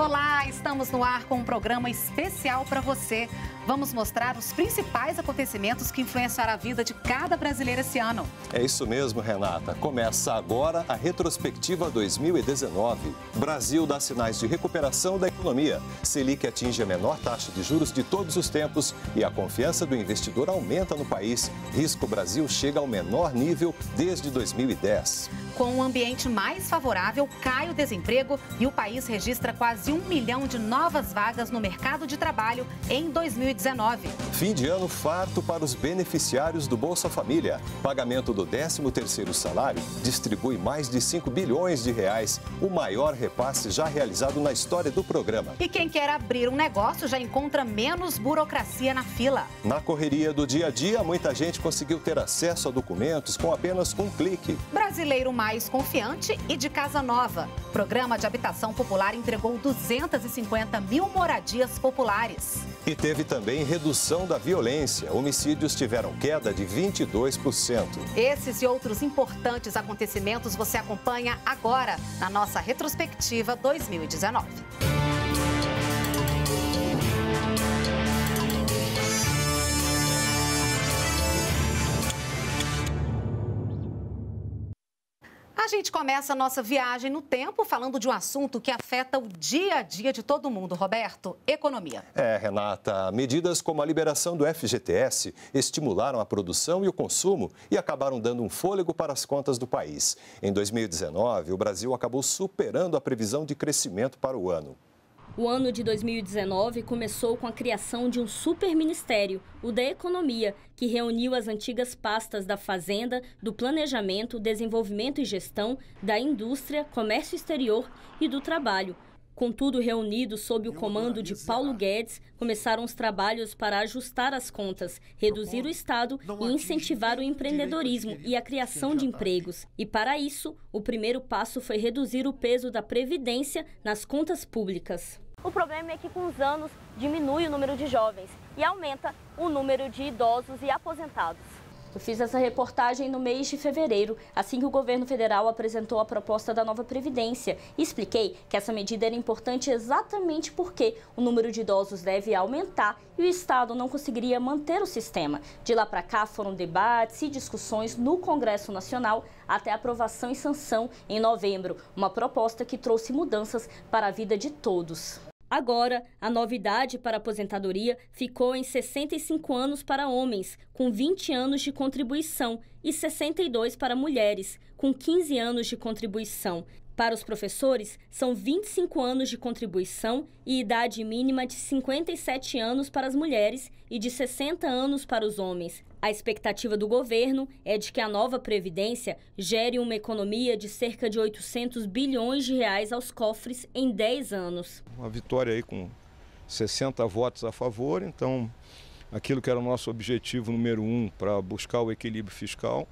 Olá, estamos no ar com um programa especial para você. Vamos mostrar os principais acontecimentos que influenciaram a vida de cada brasileiro esse ano. É isso mesmo, Renata. Começa agora a retrospectiva 2019. Brasil dá sinais de recuperação da economia. Selic atinge a menor taxa de juros de todos os tempos e a confiança do investidor aumenta no país. Risco Brasil chega ao menor nível desde 2010. Com um ambiente mais favorável, cai o desemprego e o país registra quase de um milhão de novas vagas no mercado de trabalho em 2019. Fim de ano farto para os beneficiários do Bolsa Família. Pagamento do 13º salário distribui mais de 5 bilhões de reais, o maior repasse já realizado na história do programa. E quem quer abrir um negócio já encontra menos burocracia na fila. Na correria do dia a dia, muita gente conseguiu ter acesso a documentos com apenas um clique. Brasileiro mais confiante e de casa nova. Programa de habitação popular entregou 200 250 mil moradias populares. E teve também redução da violência. Homicídios tiveram queda de 22%. Esses e outros importantes acontecimentos você acompanha agora na nossa retrospectiva 2019. A gente começa a nossa viagem no tempo falando de um assunto que afeta o dia a dia de todo mundo, Roberto, economia. É, Renata, medidas como a liberação do FGTS estimularam a produção e o consumo e acabaram dando um fôlego para as contas do país. Em 2019, o Brasil acabou superando a previsão de crescimento para o ano. O ano de 2019 começou com a criação de um superministério, o da Economia, que reuniu as antigas pastas da Fazenda, do Planejamento, Desenvolvimento e Gestão, da Indústria, Comércio Exterior e do Trabalho. Contudo, reunidos sob o comando de Paulo Guedes, começaram os trabalhos para ajustar as contas, reduzir o Estado e incentivar o empreendedorismo e a criação de empregos. E para isso, o primeiro passo foi reduzir o peso da Previdência nas contas públicas. O problema é que com os anos diminui o número de jovens e aumenta o número de idosos e aposentados. Eu fiz essa reportagem no mês de fevereiro, assim que o governo federal apresentou a proposta da nova Previdência. E expliquei que essa medida era importante exatamente porque o número de idosos deve aumentar e o Estado não conseguiria manter o sistema. De lá para cá foram debates e discussões no Congresso Nacional até aprovação e sanção em novembro. Uma proposta que trouxe mudanças para a vida de todos. Agora, a novidade para a aposentadoria ficou em 65 anos para homens, com 20 anos de contribuição, e 62 para mulheres, com 15 anos de contribuição. Para os professores, são 25 anos de contribuição e idade mínima de 57 anos para as mulheres e de 60 anos para os homens. A expectativa do governo é de que a nova previdência gere uma economia de cerca de 800 bilhões de reais aos cofres em 10 anos. Uma vitória aí com 60 votos a favor, então aquilo que era o nosso objetivo número um para buscar o equilíbrio fiscal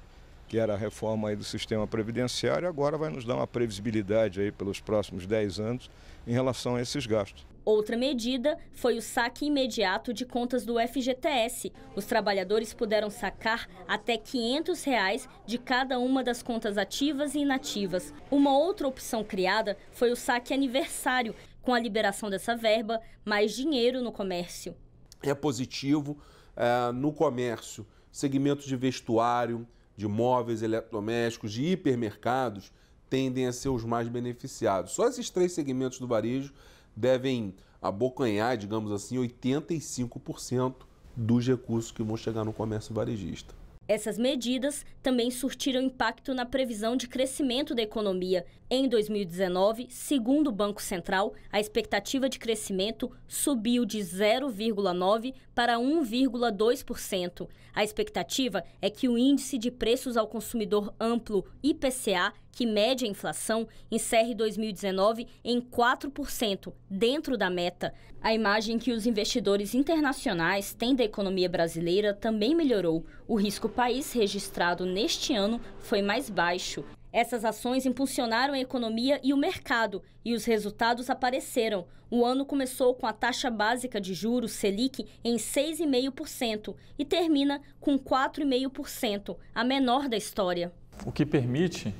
que era a reforma aí do sistema previdenciário, agora vai nos dar uma previsibilidade aí pelos próximos 10 anos em relação a esses gastos. Outra medida foi o saque imediato de contas do FGTS. Os trabalhadores puderam sacar até R$ 500 reais de cada uma das contas ativas e inativas. Uma outra opção criada foi o saque aniversário, com a liberação dessa verba, mais dinheiro no comércio. É positivo é, no comércio, segmento de vestuário, de móveis, eletrodomésticos, de hipermercados, tendem a ser os mais beneficiados. Só esses três segmentos do varejo devem abocanhar, digamos assim, 85% dos recursos que vão chegar no comércio varejista. Essas medidas também surtiram impacto na previsão de crescimento da economia. Em 2019, segundo o Banco Central, a expectativa de crescimento subiu de 0,9% para 1,2%. A expectativa é que o índice de preços ao consumidor amplo, IPCA, que mede a inflação, encerre 2019 em 4%, dentro da meta. A imagem que os investidores internacionais têm da economia brasileira também melhorou. O risco país registrado neste ano foi mais baixo. Essas ações impulsionaram a economia e o mercado, e os resultados apareceram. O ano começou com a taxa básica de juros Selic em 6,5% e termina com 4,5%, a menor da história. O que permite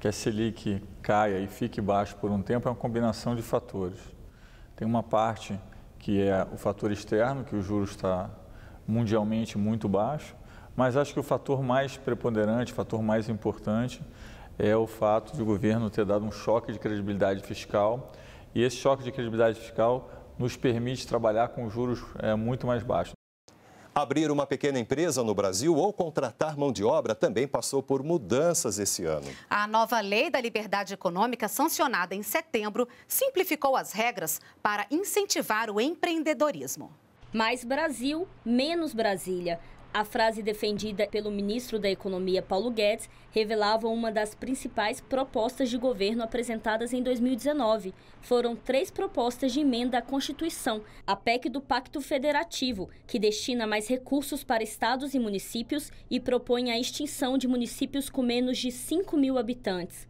que a Selic caia e fique baixo por um tempo é uma combinação de fatores. Tem uma parte que é o fator externo, que o juros está mundialmente muito baixo, mas acho que o fator mais preponderante, o fator mais importante, é o fato de o governo ter dado um choque de credibilidade fiscal e esse choque de credibilidade fiscal nos permite trabalhar com juros é, muito mais baixos. Abrir uma pequena empresa no Brasil ou contratar mão de obra também passou por mudanças esse ano. A nova Lei da Liberdade Econômica, sancionada em setembro, simplificou as regras para incentivar o empreendedorismo. Mais Brasil, menos Brasília. A frase defendida pelo ministro da Economia Paulo Guedes revelava uma das principais propostas de governo apresentadas em 2019. Foram três propostas de emenda à Constituição: a PEC do Pacto Federativo, que destina mais recursos para estados e municípios e propõe a extinção de municípios com menos de 5 mil habitantes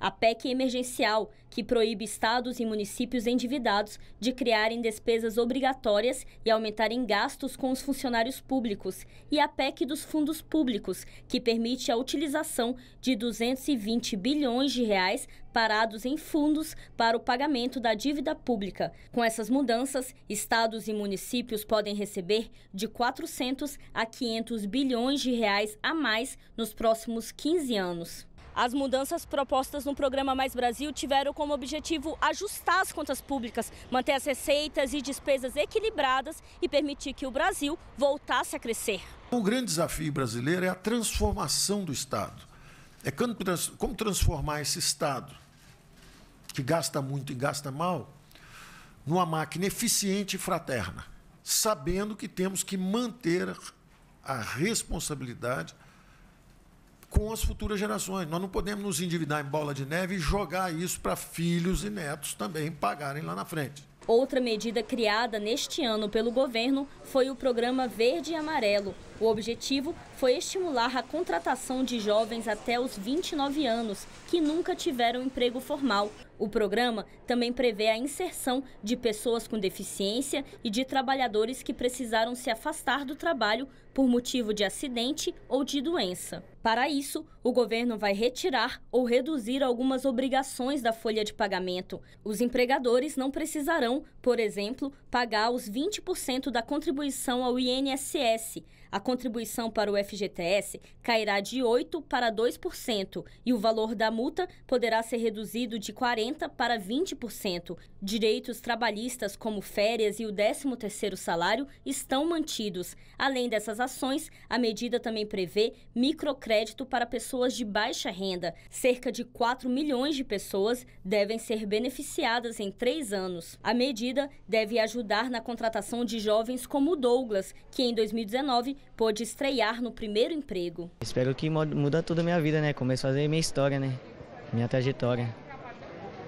a PEC emergencial, que proíbe estados e municípios endividados de criarem despesas obrigatórias e aumentarem gastos com os funcionários públicos, e a PEC dos fundos públicos, que permite a utilização de 220 bilhões de reais parados em fundos para o pagamento da dívida pública. Com essas mudanças, estados e municípios podem receber de 400 a 500 bilhões de reais a mais nos próximos 15 anos. As mudanças propostas no programa Mais Brasil tiveram como objetivo ajustar as contas públicas, manter as receitas e despesas equilibradas e permitir que o Brasil voltasse a crescer. O grande desafio brasileiro é a transformação do Estado. É como transformar esse Estado, que gasta muito e gasta mal, numa máquina eficiente e fraterna, sabendo que temos que manter a responsabilidade com as futuras gerações. Nós não podemos nos endividar em bola de neve e jogar isso para filhos e netos também pagarem lá na frente. Outra medida criada neste ano pelo governo foi o programa Verde e Amarelo, o objetivo foi estimular a contratação de jovens até os 29 anos que nunca tiveram emprego formal. O programa também prevê a inserção de pessoas com deficiência e de trabalhadores que precisaram se afastar do trabalho por motivo de acidente ou de doença. Para isso, o governo vai retirar ou reduzir algumas obrigações da folha de pagamento. Os empregadores não precisarão, por exemplo, pagar os 20% da contribuição ao INSS a contribuição para o FGTS cairá de 8% para 2% e o valor da multa poderá ser reduzido de 40% para 20%. Direitos trabalhistas, como férias e o 13º salário, estão mantidos. Além dessas ações, a medida também prevê microcrédito para pessoas de baixa renda. Cerca de 4 milhões de pessoas devem ser beneficiadas em três anos. A medida deve ajudar na contratação de jovens como Douglas, que em 2019 pôde estrear no primeiro emprego. Espero que muda tudo a minha vida, né? Começo a fazer minha história, né? Minha trajetória.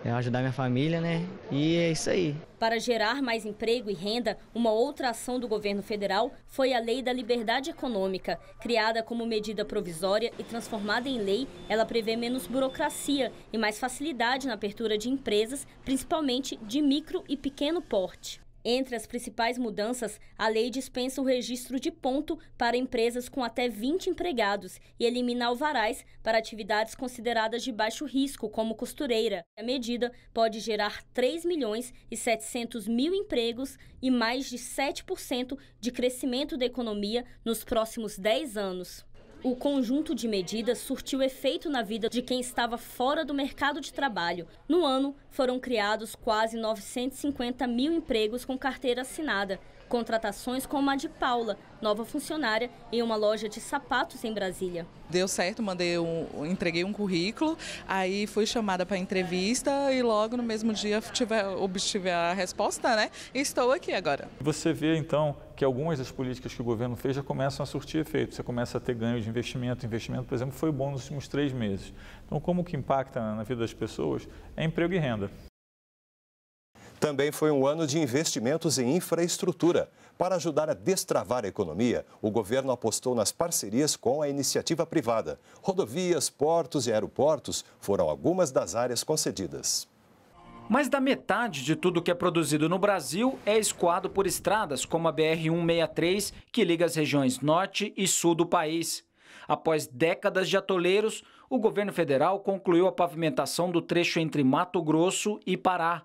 É ajudar minha família, né? E é isso aí. Para gerar mais emprego e renda, uma outra ação do governo federal foi a Lei da Liberdade Econômica. Criada como medida provisória e transformada em lei, ela prevê menos burocracia e mais facilidade na abertura de empresas, principalmente de micro e pequeno porte. Entre as principais mudanças, a lei dispensa o registro de ponto para empresas com até 20 empregados e elimina alvarás para atividades consideradas de baixo risco, como costureira. A medida pode gerar 3 milhões e 700 mil empregos e mais de 7% de crescimento da economia nos próximos 10 anos. O conjunto de medidas surtiu efeito na vida de quem estava fora do mercado de trabalho. No ano, foram criados quase 950 mil empregos com carteira assinada. Contratações como a de Paula, nova funcionária em uma loja de sapatos em Brasília. Deu certo, mandei um, entreguei um currículo, aí fui chamada para entrevista e logo no mesmo dia tive, obtive a resposta, né? estou aqui agora. Você vê então que algumas das políticas que o governo fez já começam a surtir efeito. Você começa a ter ganho de investimento. investimento, por exemplo, foi bom nos últimos três meses. Então, como que impacta na vida das pessoas é emprego e renda. Também foi um ano de investimentos em infraestrutura. Para ajudar a destravar a economia, o governo apostou nas parcerias com a iniciativa privada. Rodovias, portos e aeroportos foram algumas das áreas concedidas. Mais da metade de tudo que é produzido no Brasil é escoado por estradas como a BR-163, que liga as regiões norte e sul do país. Após décadas de atoleiros, o governo federal concluiu a pavimentação do trecho entre Mato Grosso e Pará.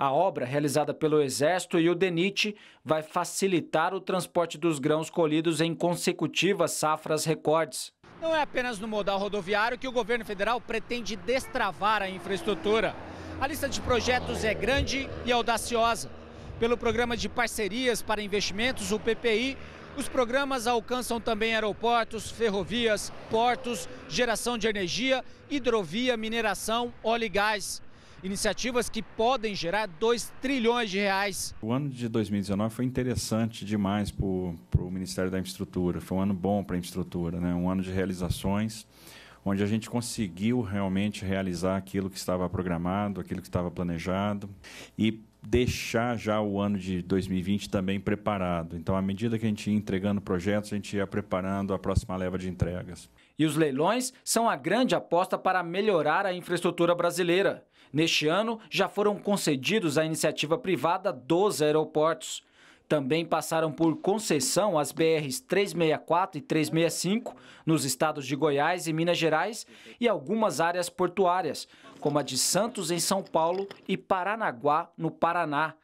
A obra, realizada pelo Exército e o DENIT, vai facilitar o transporte dos grãos colhidos em consecutivas safras recordes. Não é apenas no modal rodoviário que o governo federal pretende destravar a infraestrutura. A lista de projetos é grande e audaciosa. Pelo Programa de Parcerias para Investimentos, o PPI, os programas alcançam também aeroportos, ferrovias, portos, geração de energia, hidrovia, mineração, óleo e gás iniciativas que podem gerar 2 trilhões de reais. O ano de 2019 foi interessante demais para o Ministério da Infraestrutura, foi um ano bom para a infraestrutura, né? um ano de realizações, onde a gente conseguiu realmente realizar aquilo que estava programado, aquilo que estava planejado e deixar já o ano de 2020 também preparado. Então, à medida que a gente ia entregando projetos, a gente ia preparando a próxima leva de entregas. E os leilões são a grande aposta para melhorar a infraestrutura brasileira. Neste ano, já foram concedidos à iniciativa privada 12 aeroportos. Também passaram por concessão as BRs 364 e 365 nos estados de Goiás e Minas Gerais e algumas áreas portuárias, como a de Santos, em São Paulo, e Paranaguá, no Paraná.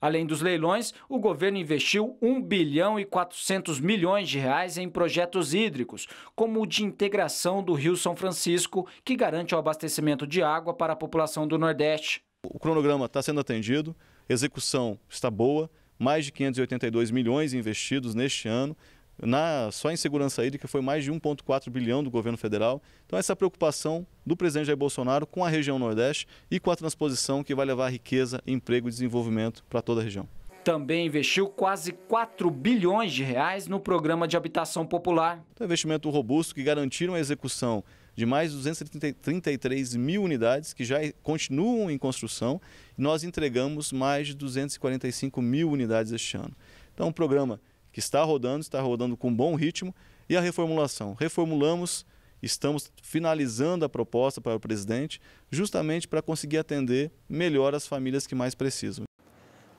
Além dos leilões, o governo investiu 1 bilhão e 400 milhões de reais em projetos hídricos, como o de integração do Rio São Francisco, que garante o abastecimento de água para a população do Nordeste. O cronograma está sendo atendido, execução está boa, mais de 582 milhões investidos neste ano na, só em segurança hídrica foi mais de 1,4 bilhão do governo federal. Então, essa preocupação do presidente Jair Bolsonaro com a região Nordeste e com a transposição que vai levar riqueza, emprego e desenvolvimento para toda a região. Também investiu quase 4 bilhões de reais no programa de habitação popular. Então, é um investimento robusto que garantiram a execução de mais de 233 mil unidades que já continuam em construção. nós entregamos mais de 245 mil unidades este ano. Então, um programa que está rodando, está rodando com bom ritmo, e a reformulação. Reformulamos, estamos finalizando a proposta para o presidente, justamente para conseguir atender melhor as famílias que mais precisam.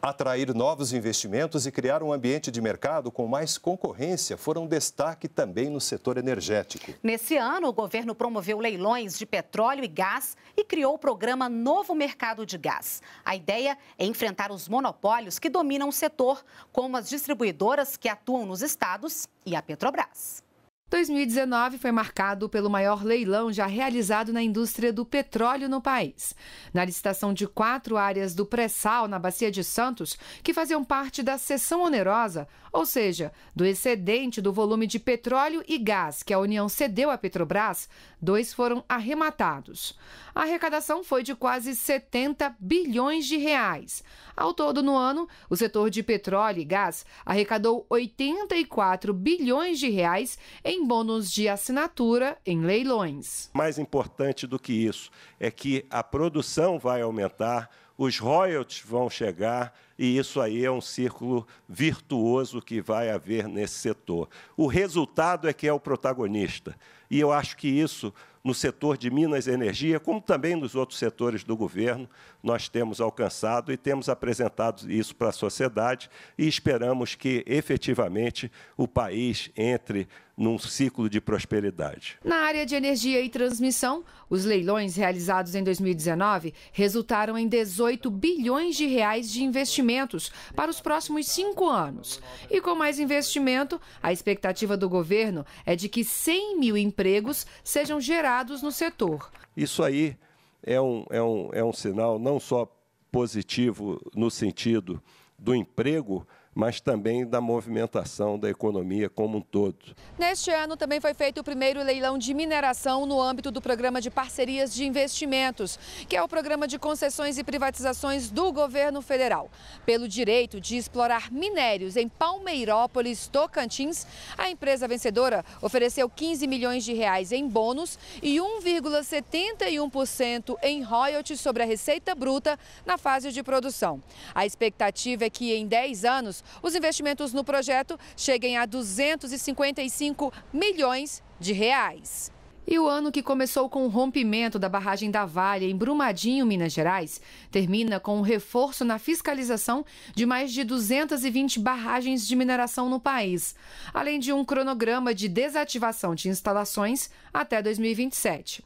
Atrair novos investimentos e criar um ambiente de mercado com mais concorrência foram destaque também no setor energético. Nesse ano, o governo promoveu leilões de petróleo e gás e criou o programa Novo Mercado de Gás. A ideia é enfrentar os monopólios que dominam o setor, como as distribuidoras que atuam nos estados e a Petrobras. 2019 foi marcado pelo maior leilão já realizado na indústria do petróleo no país. Na licitação de quatro áreas do pré-sal na Bacia de Santos, que faziam parte da seção onerosa, ou seja, do excedente do volume de petróleo e gás que a União cedeu à Petrobras, dois foram arrematados. A arrecadação foi de quase 70 bilhões de reais. Ao todo, no ano, o setor de petróleo e gás arrecadou 84 bilhões de reais em bônus de assinatura em leilões. Mais importante do que isso é que a produção vai aumentar os royalties vão chegar e isso aí é um círculo virtuoso que vai haver nesse setor. O resultado é que é o protagonista. E eu acho que isso no setor de Minas e Energia, como também nos outros setores do governo, nós temos alcançado e temos apresentado isso para a sociedade e esperamos que efetivamente o país entre num ciclo de prosperidade. Na área de energia e transmissão, os leilões realizados em 2019 resultaram em 18 bilhões de reais de investimentos para os próximos cinco anos. E com mais investimento, a expectativa do governo é de que 100 mil empregos sejam gerados no setor. Isso aí é um, é um, é um sinal não só positivo no sentido do emprego, mas também da movimentação da economia como um todo. Neste ano também foi feito o primeiro leilão de mineração no âmbito do programa de parcerias de investimentos, que é o programa de concessões e privatizações do governo federal. Pelo direito de explorar minérios em Palmeirópolis, Tocantins, a empresa vencedora ofereceu 15 milhões de reais em bônus e 1,71% em royalties sobre a receita bruta na fase de produção. A expectativa é que em 10 anos os investimentos no projeto cheguem a 255 milhões de reais. E o ano que começou com o rompimento da barragem da Vale em Brumadinho, Minas Gerais, termina com um reforço na fiscalização de mais de 220 barragens de mineração no país, além de um cronograma de desativação de instalações até 2027.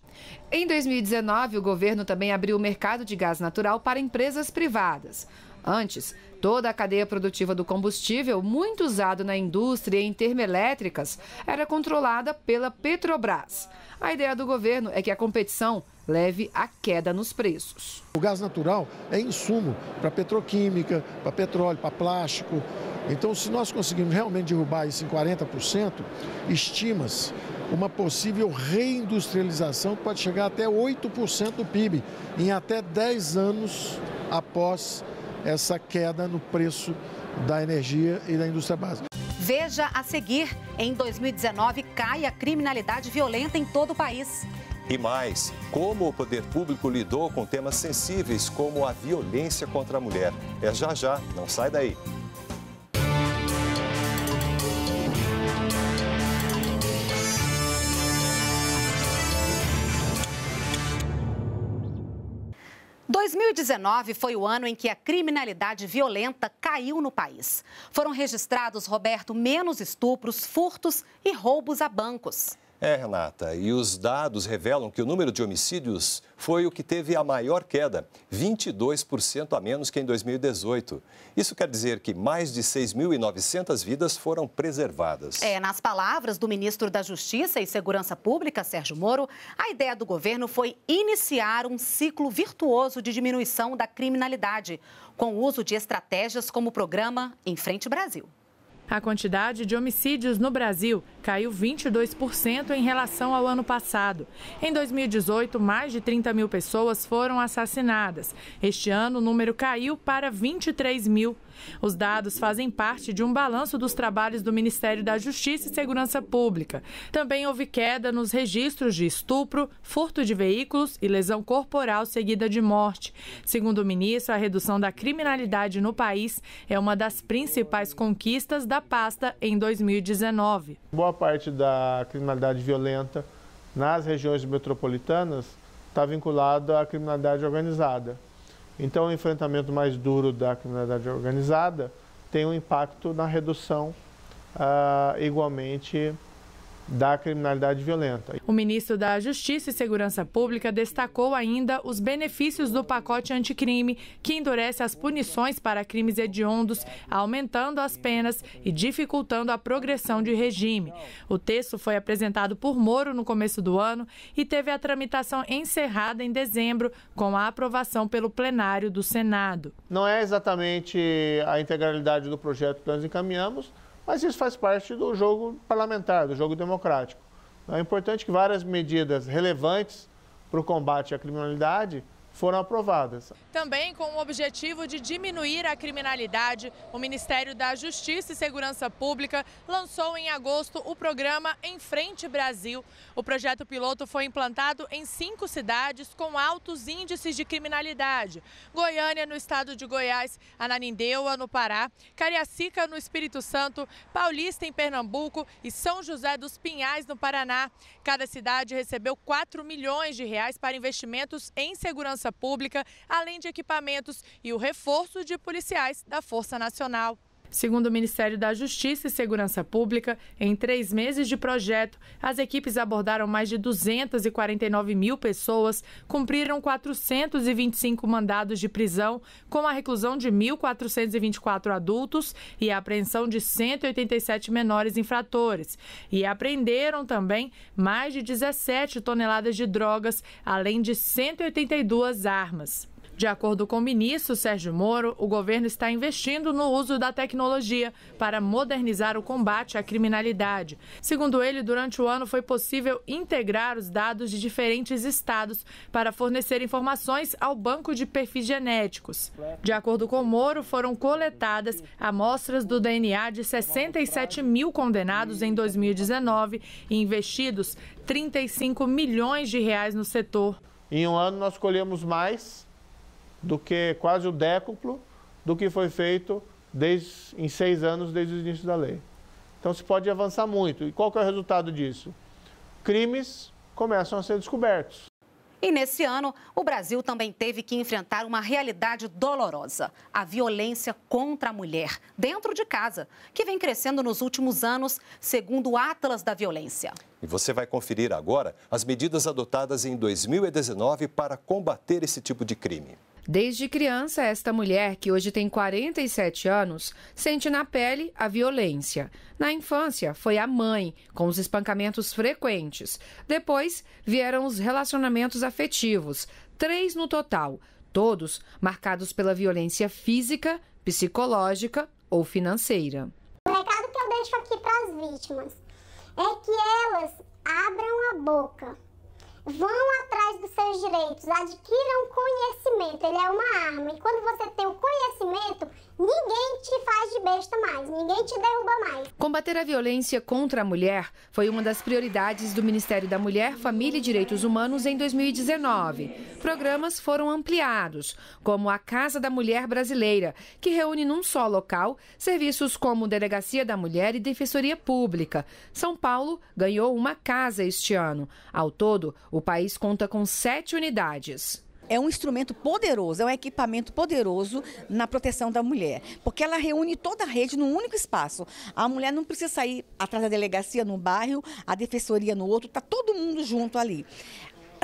Em 2019, o governo também abriu o mercado de gás natural para empresas privadas. Antes, Toda a cadeia produtiva do combustível, muito usado na indústria e em termoelétricas, era controlada pela Petrobras. A ideia do governo é que a competição leve à queda nos preços. O gás natural é insumo para petroquímica, para petróleo, para plástico. Então, se nós conseguirmos realmente derrubar isso em 40%, estima-se uma possível reindustrialização que pode chegar até 8% do PIB em até 10 anos após essa queda no preço da energia e da indústria básica. Veja a seguir: em 2019 cai a criminalidade violenta em todo o país. E mais, como o poder público lidou com temas sensíveis como a violência contra a mulher. É já já, não sai daí. 2019 foi o ano em que a criminalidade violenta caiu no país. Foram registrados, Roberto, menos estupros, furtos e roubos a bancos. É, Renata, e os dados revelam que o número de homicídios foi o que teve a maior queda, 22% a menos que em 2018. Isso quer dizer que mais de 6.900 vidas foram preservadas. É, nas palavras do ministro da Justiça e Segurança Pública, Sérgio Moro, a ideia do governo foi iniciar um ciclo virtuoso de diminuição da criminalidade, com o uso de estratégias como o programa Em Frente Brasil. A quantidade de homicídios no Brasil caiu 22% em relação ao ano passado. Em 2018, mais de 30 mil pessoas foram assassinadas. Este ano, o número caiu para 23 mil. Os dados fazem parte de um balanço dos trabalhos do Ministério da Justiça e Segurança Pública. Também houve queda nos registros de estupro, furto de veículos e lesão corporal seguida de morte. Segundo o ministro, a redução da criminalidade no país é uma das principais conquistas da pasta em 2019. Boa parte da criminalidade violenta nas regiões metropolitanas está vinculada à criminalidade organizada. Então, o enfrentamento mais duro da criminalidade organizada tem um impacto na redução uh, igualmente da criminalidade violenta. O ministro da Justiça e Segurança Pública destacou ainda os benefícios do pacote anticrime, que endurece as punições para crimes hediondos, aumentando as penas e dificultando a progressão de regime. O texto foi apresentado por Moro no começo do ano e teve a tramitação encerrada em dezembro, com a aprovação pelo plenário do Senado. Não é exatamente a integralidade do projeto que nós encaminhamos, mas isso faz parte do jogo parlamentar, do jogo democrático. É importante que várias medidas relevantes para o combate à criminalidade foram aprovadas. Também com o objetivo de diminuir a criminalidade, o Ministério da Justiça e Segurança Pública lançou em agosto o programa Em Frente Brasil. O projeto piloto foi implantado em cinco cidades com altos índices de criminalidade: Goiânia, no estado de Goiás, Ananindeua, no Pará, Cariacica, no Espírito Santo, Paulista, em Pernambuco e São José dos Pinhais, no Paraná. Cada cidade recebeu 4 milhões de reais para investimentos em segurança segurança pública, além de equipamentos e o reforço de policiais da Força Nacional. Segundo o Ministério da Justiça e Segurança Pública, em três meses de projeto, as equipes abordaram mais de 249 mil pessoas, cumpriram 425 mandados de prisão, com a reclusão de 1.424 adultos e a apreensão de 187 menores infratores. E apreenderam também mais de 17 toneladas de drogas, além de 182 armas. De acordo com o ministro Sérgio Moro, o governo está investindo no uso da tecnologia para modernizar o combate à criminalidade. Segundo ele, durante o ano foi possível integrar os dados de diferentes estados para fornecer informações ao banco de perfis genéticos. De acordo com Moro, foram coletadas amostras do DNA de 67 mil condenados em 2019 e investidos 35 milhões de reais no setor. Em um ano nós colhemos mais do que quase o décuplo do que foi feito desde, em seis anos desde o início da lei. Então se pode avançar muito. E qual é o resultado disso? Crimes começam a ser descobertos. E nesse ano, o Brasil também teve que enfrentar uma realidade dolorosa: a violência contra a mulher, dentro de casa, que vem crescendo nos últimos anos, segundo o Atlas da Violência. E você vai conferir agora as medidas adotadas em 2019 para combater esse tipo de crime. Desde criança, esta mulher, que hoje tem 47 anos, sente na pele a violência. Na infância, foi a mãe, com os espancamentos frequentes. Depois vieram os relacionamentos afetivos, três no total, todos marcados pela violência física, psicológica ou financeira. O recado que eu deixo aqui para as vítimas é que elas abram a boca Vão atrás dos seus direitos, adquiram conhecimento, ele é uma arma. E quando você tem o conhecimento, ninguém te faz de besta mais, ninguém te derruba mais. Combater a violência contra a mulher foi uma das prioridades do Ministério da Mulher, Família e Direitos Humanos em 2019. Programas foram ampliados, como a Casa da Mulher Brasileira, que reúne num só local serviços como Delegacia da Mulher e Defensoria Pública. São Paulo ganhou uma casa este ano. Ao todo, o país conta com sete unidades é um instrumento poderoso, é um equipamento poderoso na proteção da mulher, porque ela reúne toda a rede num único espaço. A mulher não precisa sair atrás da delegacia no bairro, a defensoria no outro, está todo mundo junto ali.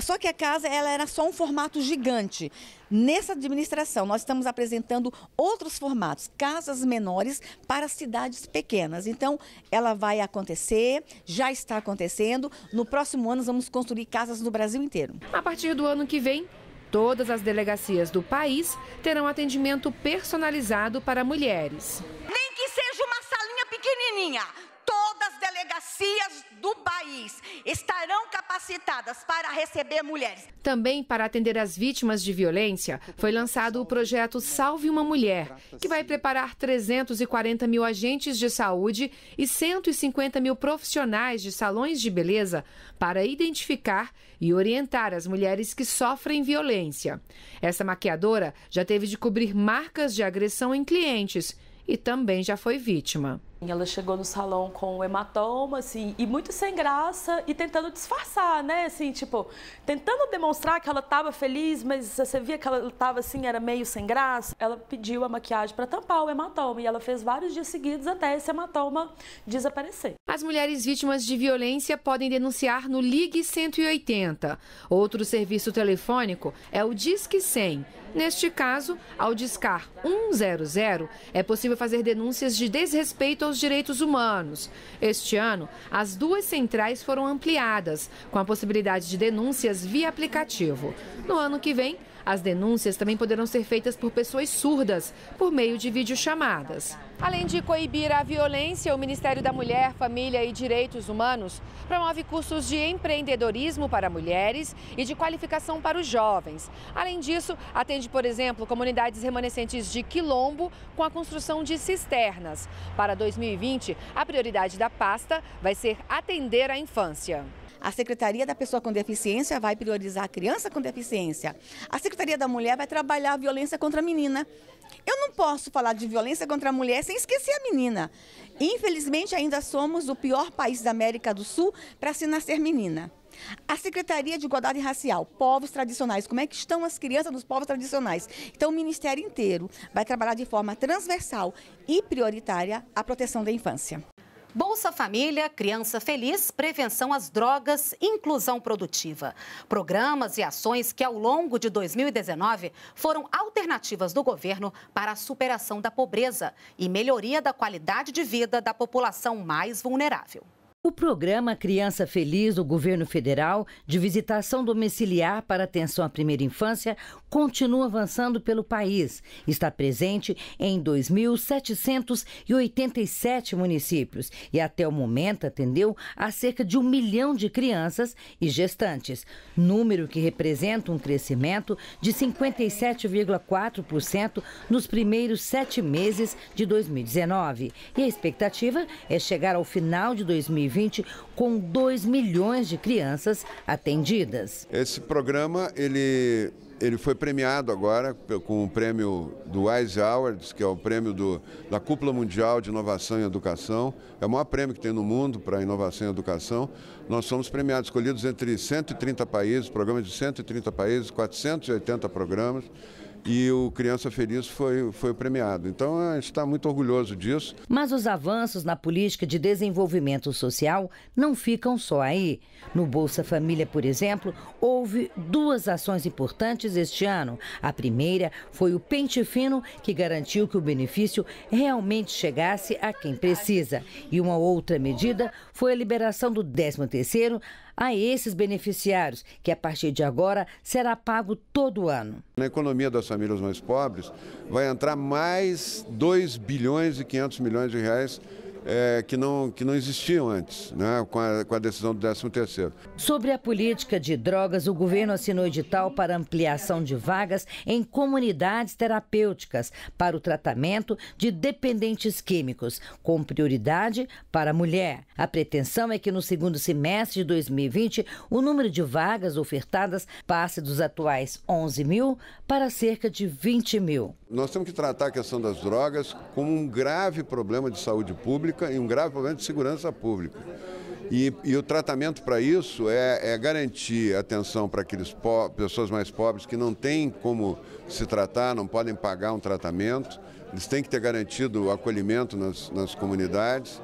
Só que a casa ela era só um formato gigante. Nessa administração, nós estamos apresentando outros formatos, casas menores para cidades pequenas. Então, ela vai acontecer, já está acontecendo. No próximo ano, nós vamos construir casas no Brasil inteiro. A partir do ano que vem, todas as delegacias do país terão atendimento personalizado para mulheres. Nem que seja uma salinha pequenininha, todas as delegacias do país estarão capacitadas para receber mulheres. Também para atender as vítimas de violência, foi lançado o projeto Salve uma Mulher, que vai preparar 340 mil agentes de saúde e 150 mil profissionais de salões de beleza para identificar e orientar as mulheres que sofrem violência. Essa maquiadora já teve de cobrir marcas de agressão em clientes e também já foi vítima. Ela chegou no salão com hematoma, assim, e muito sem graça e tentando disfarçar, né? Assim, tipo, tentando demonstrar que ela estava feliz, mas você via que ela estava assim, era meio sem graça. Ela pediu a maquiagem para tampar o hematoma e ela fez vários dias seguidos até esse hematoma desaparecer. As mulheres vítimas de violência podem denunciar no Ligue 180. Outro serviço telefônico é o Disque 100. Neste caso, ao discar 100, é possível fazer denúncias de desrespeito aos direitos humanos. Este ano, as duas centrais foram ampliadas, com a possibilidade de denúncias via aplicativo. No ano que vem, as denúncias também poderão ser feitas por pessoas surdas, por meio de videochamadas. Além de coibir a violência, o Ministério da Mulher, Família e Direitos Humanos promove cursos de empreendedorismo para mulheres e de qualificação para os jovens. Além disso, atende, por exemplo, comunidades remanescentes de Quilombo com a construção de cisternas. Para 2020, a prioridade da pasta vai ser atender a infância. A Secretaria da Pessoa com Deficiência vai priorizar a criança com deficiência. A Secretaria da Mulher vai trabalhar a violência contra a menina. Eu não posso falar de violência contra a mulher sem esquecer a menina. Infelizmente, ainda somos o pior país da América do Sul para se nascer menina. A Secretaria de Igualdade Racial, povos tradicionais, como é que estão as crianças dos povos tradicionais? Então, o Ministério inteiro vai trabalhar de forma transversal e prioritária a proteção da infância. Bolsa Família, Criança Feliz, Prevenção às Drogas, Inclusão Produtiva. Programas e ações que, ao longo de 2019, foram alternativas do governo para a superação da pobreza e melhoria da qualidade de vida da população mais vulnerável. O programa Criança Feliz do governo federal de visitação domiciliar para atenção à primeira infância continua avançando pelo país. Está presente em 2.787 municípios e até o momento atendeu a cerca de um milhão de crianças e gestantes, número que representa um crescimento de 57,4% nos primeiros sete meses de 2019. E a expectativa é chegar ao final de 2020 2020, com 2 milhões de crianças atendidas. Esse programa ele, ele foi premiado agora com o prêmio do WISE Awards, que é o prêmio do, da Cúpula Mundial de Inovação e Educação. É o maior prêmio que tem no mundo para inovação e educação. Nós somos premiados, escolhidos entre 130 países, programas de 130 países, 480 programas e o Criança Feliz foi, foi premiado. Então, a gente está muito orgulhoso disso. Mas os avanços na política de desenvolvimento social não ficam só aí. No Bolsa Família, por exemplo, houve duas ações importantes este ano. A primeira foi o pente fino, que garantiu que o benefício realmente chegasse a quem precisa. E uma outra medida foi a liberação do 13º a esses beneficiários, que a partir de agora será pago todo ano. Na economia das famílias mais pobres, vai entrar mais 2 bilhões e 500 milhões de reais é, que, não, que não existiam antes, né, com, a, com a decisão do 13º. Sobre a política de drogas, o governo assinou edital para ampliação de vagas em comunidades terapêuticas para o tratamento de dependentes químicos, com prioridade para a mulher. A pretensão é que no segundo semestre de 2020 o número de vagas ofertadas passe dos atuais 11 mil para cerca de 20 mil. Nós temos que tratar a questão das drogas como um grave problema de saúde pública e um grave problema de segurança pública. E, e, o tratamento para isso é, é, garantir atenção para aqueles pessoas mais pobres que não têm como se tratar, não podem pagar um tratamento. Eles têm que ter garantido o acolhimento nas, nas comunidades,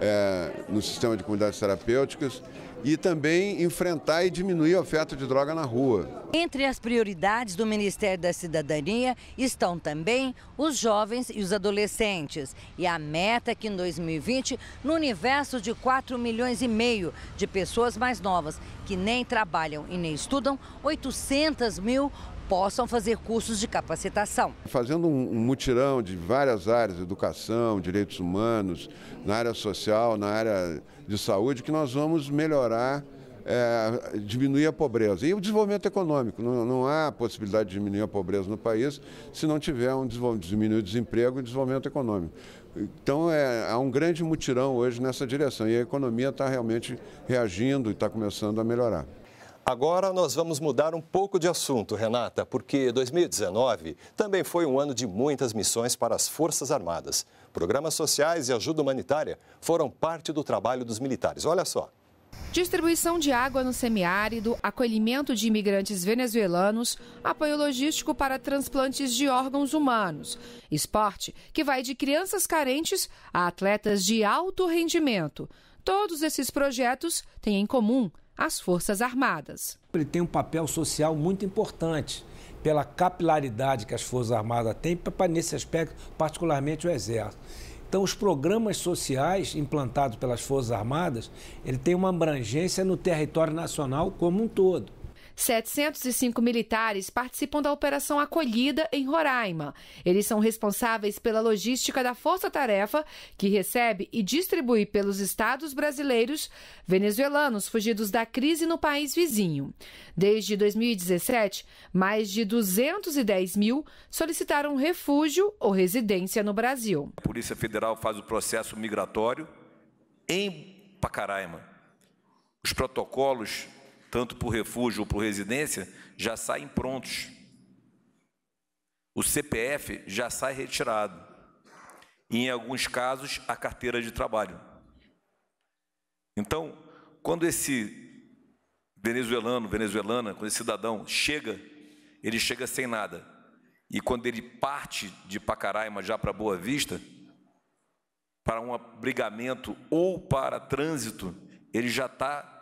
é, no sistema de comunidades terapêuticas e também enfrentar e diminuir a oferta de droga na rua. Entre as prioridades do Ministério da Cidadania estão também os jovens e os adolescentes. E a meta é que em 2020, no universo de 4 milhões e meio de pessoas mais novas que nem trabalham e nem estudam, 800 mil possam fazer cursos de capacitação. Fazendo um mutirão de várias áreas, educação, direitos humanos, na área social, na área de saúde, que nós vamos melhorar é, diminuir a pobreza. E o desenvolvimento econômico. Não, não, há possibilidade de diminuir a pobreza no país se não tiver um diminuir o desemprego e desenvolvimento econômico. Então é, há um grande mutirão hoje nessa direção e a economia está realmente reagindo e está começando a melhorar. Agora nós vamos mudar um pouco de assunto, Renata, porque 2019 também foi um ano de muitas missões para as Forças Armadas. Programas sociais e ajuda humanitária foram parte do trabalho dos militares. Olha só. Distribuição de água no semiárido, acolhimento de imigrantes venezuelanos, apoio logístico para transplantes de órgãos humanos. Esporte que vai de crianças carentes a atletas de alto rendimento. Todos esses projetos têm em comum as Forças Armadas. Ele tem um papel social muito importante pela capilaridade que as Forças Armadas têm, nesse aspecto, particularmente o Exército. Então, os programas sociais implantados pelas Forças Armadas, ele tem uma abrangência no território nacional como um todo. 705 militares participam da Operação Acolhida em Roraima. Eles são responsáveis pela logística da força-tarefa, que recebe e distribui pelos estados brasileiros venezuelanos fugidos da crise no país vizinho. Desde 2017, mais de 210 mil solicitaram refúgio ou residência no Brasil. A Polícia Federal faz o processo migratório em Pacaraima. Os protocolos tanto por refúgio ou por residência, já saem prontos. O CPF já sai retirado. E, em alguns casos, a carteira de trabalho. Então, quando esse venezuelano, venezuelana, quando esse cidadão chega, ele chega sem nada. E quando ele parte de Pacaraima já para Boa Vista, para um abrigamento ou para trânsito, ele já está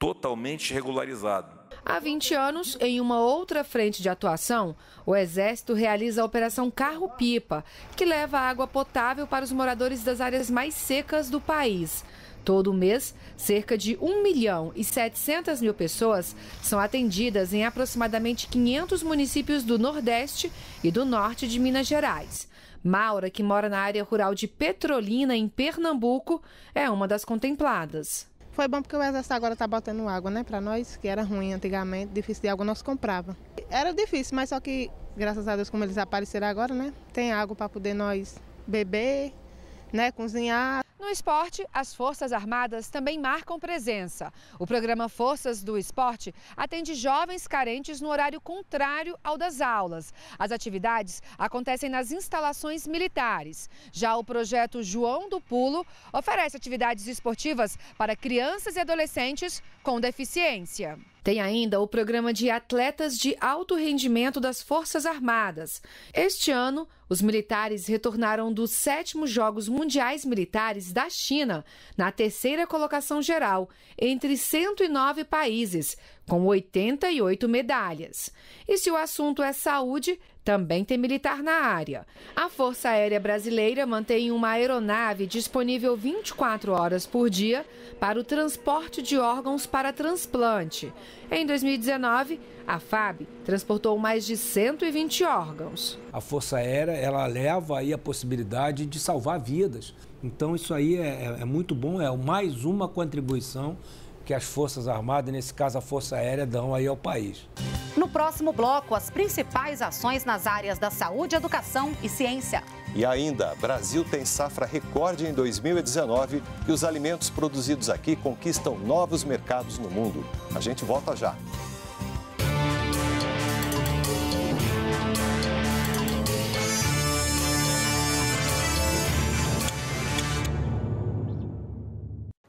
totalmente regularizado. Há 20 anos, em uma outra frente de atuação, o Exército realiza a Operação Carro-Pipa, que leva água potável para os moradores das áreas mais secas do país. Todo mês, cerca de 1 milhão e 700 mil pessoas são atendidas em aproximadamente 500 municípios do Nordeste e do Norte de Minas Gerais. Maura, que mora na área rural de Petrolina, em Pernambuco, é uma das contempladas. Foi bom porque o Exército agora está botando água, né, para nós, que era ruim antigamente, difícil de água, nós comprava. Era difícil, mas só que, graças a Deus, como eles apareceram agora, né, tem água para poder nós beber, né, cozinhar. No esporte, as Forças Armadas também marcam presença. O programa Forças do Esporte atende jovens carentes no horário contrário ao das aulas. As atividades acontecem nas instalações militares. Já o projeto João do Pulo oferece atividades esportivas para crianças e adolescentes com deficiência. Tem ainda o programa de atletas de alto rendimento das Forças Armadas. Este ano, os militares retornaram dos sétimos Jogos Mundiais Militares da China, na terceira colocação geral, entre 109 países, com 88 medalhas. E se o assunto é saúde, também tem militar na área. A Força Aérea Brasileira mantém uma aeronave disponível 24 horas por dia para o transporte de órgãos para transplante. Em 2019, a FAB transportou mais de 120 órgãos. A Força Aérea ela leva aí a possibilidade de salvar vidas. Então isso aí é, é, é muito bom, é mais uma contribuição que as Forças Armadas, nesse caso a Força Aérea, dão aí ao país. No próximo bloco, as principais ações nas áreas da saúde, educação e ciência. E ainda, Brasil tem safra recorde em 2019 e os alimentos produzidos aqui conquistam novos mercados no mundo. A gente volta já.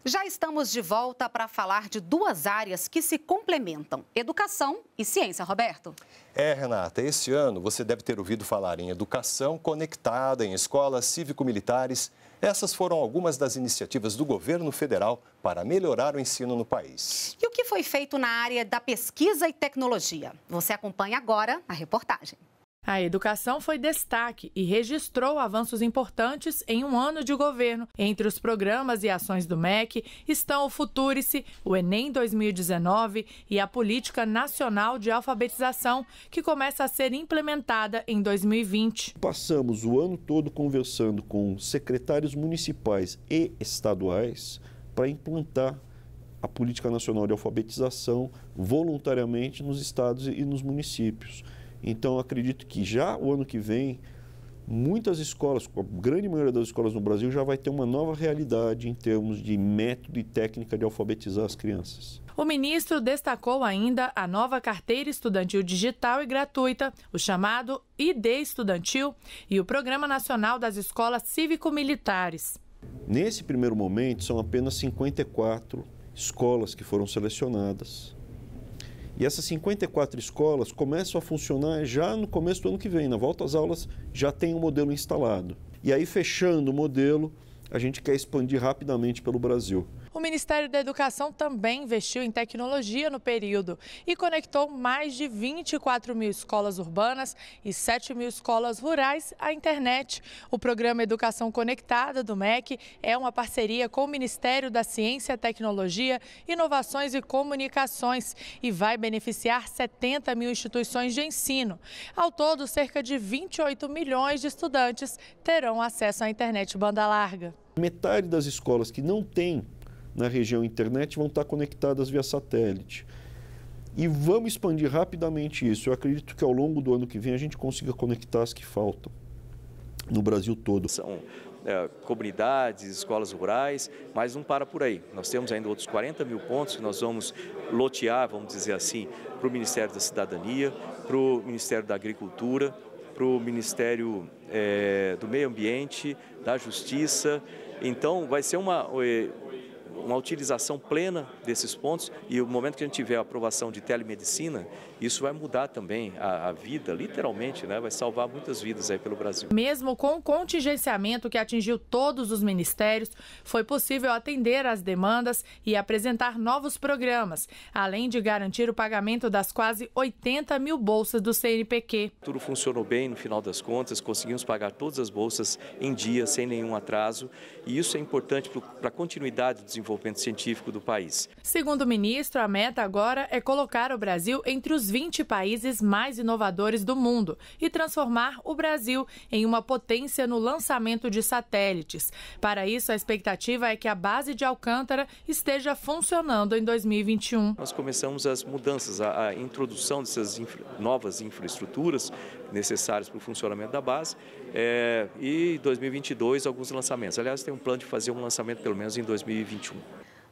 Já estamos de volta para falar de duas áreas que se complementam: educação e ciência, Roberto. É, Renata, este ano você deve ter ouvido falar em educação conectada em escolas cívico-militares. Essas foram algumas das iniciativas do governo federal para melhorar o ensino no país. E o que foi feito na área da pesquisa e tecnologia? Você acompanha agora a reportagem. A educação foi destaque e registrou avanços importantes em um ano de governo. Entre os programas e ações do MEC estão o Futurice, o Enem 2019 e a Política Nacional de Alfabetização, que começa a ser implementada em 2020. Passamos o ano todo conversando com secretários municipais e estaduais para implantar a Política Nacional de Alfabetização voluntariamente nos estados e nos municípios. Então, acredito que já o ano que vem, muitas escolas, a grande maioria das escolas no Brasil já vai ter uma nova realidade em termos de método e técnica de alfabetizar as crianças. O ministro destacou ainda a nova carteira estudantil digital e gratuita, o chamado ID Estudantil, e o Programa Nacional das Escolas Cívico-Militares. Nesse primeiro momento, são apenas 54 escolas que foram selecionadas e essas 54 escolas começam a funcionar já no começo do ano que vem, na volta às aulas já tem o um modelo instalado. E aí, fechando o modelo, a gente quer expandir rapidamente pelo Brasil. O Ministério da Educação também investiu em tecnologia no período e conectou mais de 24 mil escolas urbanas e 7 mil escolas rurais à internet. O programa Educação Conectada do MEC é uma parceria com o Ministério da Ciência, Tecnologia, Inovações e Comunicações e vai beneficiar 70 mil instituições de ensino. Ao todo, cerca de 28 milhões de estudantes terão acesso à internet banda larga. Metade das escolas que não têm na região internet vão estar conectadas via satélite. E vamos expandir rapidamente isso. Eu acredito que ao longo do ano que vem a gente consiga conectar as que faltam no Brasil todo. São é, comunidades, escolas rurais, mas não para por aí. Nós temos ainda outros 40 mil pontos que nós vamos lotear, vamos dizer assim, para o Ministério da Cidadania, para o Ministério da Agricultura, para o Ministério é, do Meio Ambiente, da Justiça. Então, vai ser uma. É, uma utilização plena desses pontos e o momento que a gente tiver a aprovação de telemedicina isso vai mudar também a, a vida, literalmente, né? vai salvar muitas vidas aí pelo Brasil. Mesmo com o contingenciamento que atingiu todos os ministérios, foi possível atender às demandas e apresentar novos programas, além de garantir o pagamento das quase 80 mil bolsas do CNPq. Tudo funcionou bem no final das contas, conseguimos pagar todas as bolsas em dia, sem nenhum atraso, e isso é importante para a continuidade do desenvolvimento científico do país. Segundo o ministro, a meta agora é colocar o Brasil entre os 20 países mais inovadores do mundo e transformar o Brasil em uma potência no lançamento de satélites. Para isso, a expectativa é que a base de Alcântara esteja funcionando em 2021. Nós começamos as mudanças, a, a introdução dessas infra, novas infraestruturas necessárias para o funcionamento da base é, e 2022 alguns lançamentos. Aliás, tem um plano de fazer um lançamento pelo menos em 2021.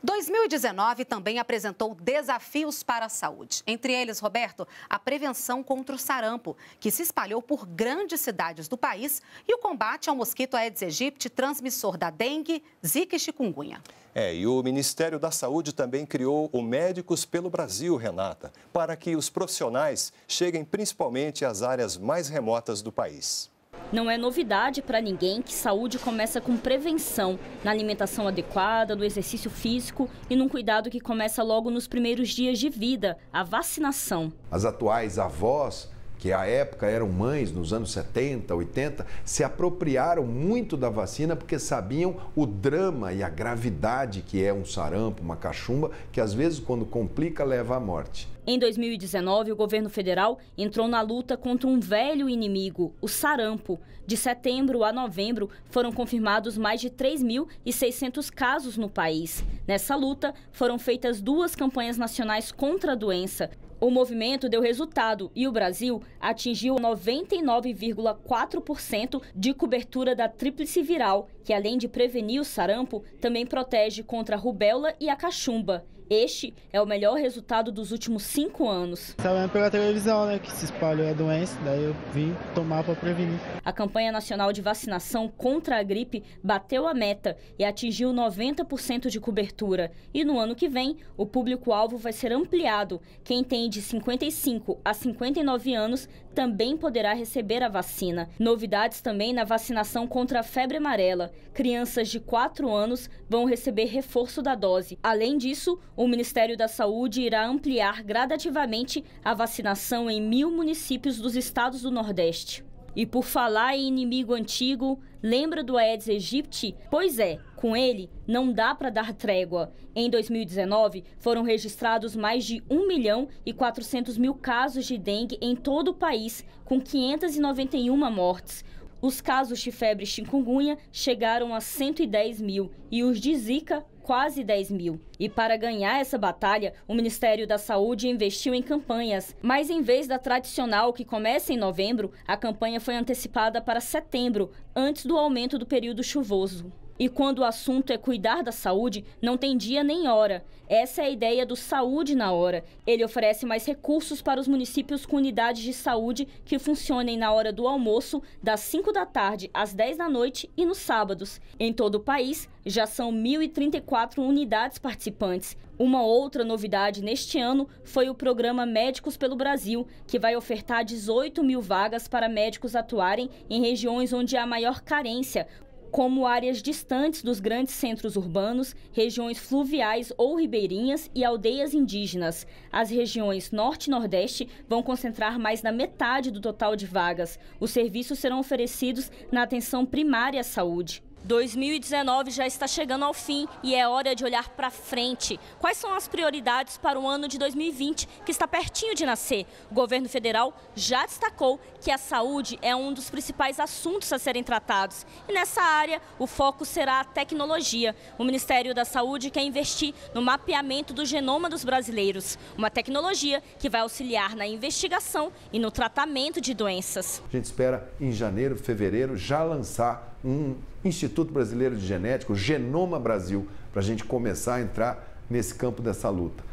2019 também apresentou desafios para a saúde. Entre eles, Roberto, a prevenção contra o sarampo, que se espalhou por grandes cidades do país, e o combate ao mosquito Aedes aegypti, transmissor da dengue, zika e chikungunya. É, e o Ministério da Saúde também criou o Médicos pelo Brasil, Renata, para que os profissionais cheguem principalmente às áreas mais remotas do país. Não é novidade para ninguém que saúde começa com prevenção, na alimentação adequada, no exercício físico e num cuidado que começa logo nos primeiros dias de vida, a vacinação. As atuais avós que à época eram mães nos anos 70, 80, se apropriaram muito da vacina porque sabiam o drama e a gravidade que é um sarampo, uma cachumba, que às vezes quando complica leva à morte. Em 2019, o governo federal entrou na luta contra um velho inimigo, o sarampo. De setembro a novembro, foram confirmados mais de 3.600 casos no país. Nessa luta, foram feitas duas campanhas nacionais contra a doença. O movimento deu resultado e o Brasil atingiu 99,4% de cobertura da tríplice viral, que além de prevenir o sarampo, também protege contra a rubéola e a cachumba. Este é o melhor resultado dos últimos cinco anos. Sabendo pela televisão, né, que se espalhou a doença, daí eu vim tomar para prevenir. A campanha nacional de vacinação contra a gripe bateu a meta e atingiu 90% de cobertura. E no ano que vem, o público-alvo vai ser ampliado. Quem tem de 55 a 59 anos também poderá receber a vacina. Novidades também na vacinação contra a febre amarela. Crianças de 4 anos vão receber reforço da dose. Além disso, o Ministério da Saúde irá ampliar gradativamente a vacinação em mil municípios dos estados do Nordeste. E por falar em inimigo antigo, lembra do Aedes aegypti? Pois é, com ele não dá para dar trégua. Em 2019, foram registrados mais de 1 milhão e 400 mil casos de dengue em todo o país, com 591 mortes. Os casos de febre chikungunya chegaram a 110 mil e os de Zika, quase 10 mil. E para ganhar essa batalha, o Ministério da Saúde investiu em campanhas. Mas em vez da tradicional, que começa em novembro, a campanha foi antecipada para setembro, antes do aumento do período chuvoso. E quando o assunto é cuidar da saúde, não tem dia nem hora. Essa é a ideia do Saúde na Hora. Ele oferece mais recursos para os municípios com unidades de saúde que funcionem na hora do almoço, das 5 da tarde às 10 da noite e nos sábados. Em todo o país, já são 1.034 unidades participantes. Uma outra novidade neste ano foi o programa Médicos pelo Brasil, que vai ofertar 18 mil vagas para médicos atuarem em regiões onde há maior carência, como áreas distantes dos grandes centros urbanos, regiões fluviais ou ribeirinhas e aldeias indígenas. As regiões Norte e Nordeste vão concentrar mais da metade do total de vagas. Os serviços serão oferecidos na atenção primária à saúde. 2019 já está chegando ao fim e é hora de olhar para frente. Quais são as prioridades para o ano de 2020 que está pertinho de nascer? O governo federal já destacou que a saúde é um dos principais assuntos a serem tratados e nessa área o foco será a tecnologia. O Ministério da Saúde quer investir no mapeamento do genoma dos brasileiros, uma tecnologia que vai auxiliar na investigação e no tratamento de doenças. A gente espera em janeiro, fevereiro já lançar um Instituto Brasileiro de Genética, o Genoma Brasil, para a gente começar a entrar nesse campo dessa luta.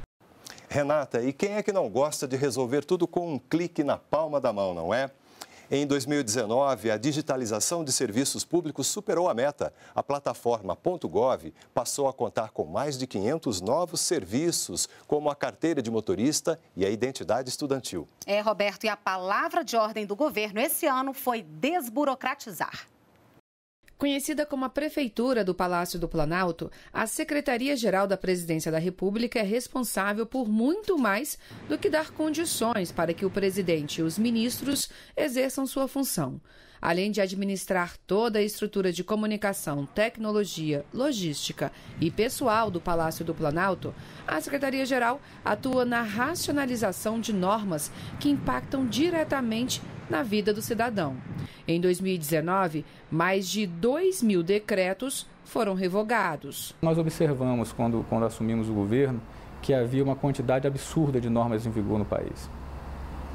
Renata, e quem é que não gosta de resolver tudo com um clique na palma da mão, não é? Em 2019, a digitalização de serviços públicos superou a meta. A plataforma .gov passou a contar com mais de 500 novos serviços, como a carteira de motorista e a identidade estudantil. É, Roberto, e a palavra de ordem do governo esse ano foi desburocratizar. Conhecida como a Prefeitura do Palácio do Planalto, a Secretaria-Geral da Presidência da República é responsável por muito mais do que dar condições para que o presidente e os ministros exerçam sua função além de administrar toda a estrutura de comunicação, tecnologia, logística e pessoal do Palácio do Planalto, a Secretaria-Geral atua na racionalização de normas que impactam diretamente na vida do cidadão. Em 2019, mais de 2 mil decretos foram revogados. Nós observamos, quando, quando assumimos o governo, que havia uma quantidade absurda de normas em vigor no país.